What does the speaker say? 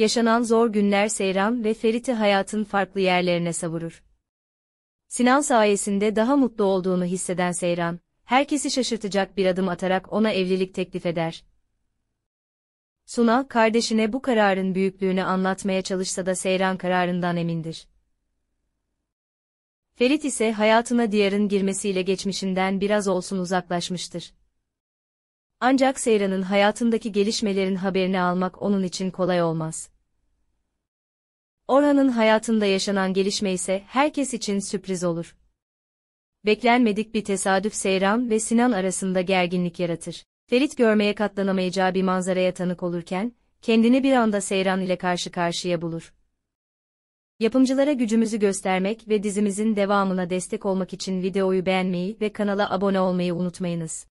yaşanan zor günler Seyran ve Ferit'i hayatın farklı yerlerine savurur. Sinan sayesinde daha mutlu olduğunu hisseden Seyran, herkesi şaşırtacak bir adım atarak ona evlilik teklif eder. Suna, kardeşine bu kararın büyüklüğünü anlatmaya çalışsa da Seyran kararından emindir. Ferit ise hayatına Diyar'ın girmesiyle geçmişinden biraz olsun uzaklaşmıştır. Ancak Seyra'nın hayatındaki gelişmelerin haberini almak onun için kolay olmaz. Orhan'ın hayatında yaşanan gelişme ise herkes için sürpriz olur. Beklenmedik bir tesadüf Seyran ve Sinan arasında gerginlik yaratır. Ferit görmeye katlanamayacağı bir manzaraya tanık olurken, kendini bir anda Seyran ile karşı karşıya bulur. Yapımcılara gücümüzü göstermek ve dizimizin devamına destek olmak için videoyu beğenmeyi ve kanala abone olmayı unutmayınız.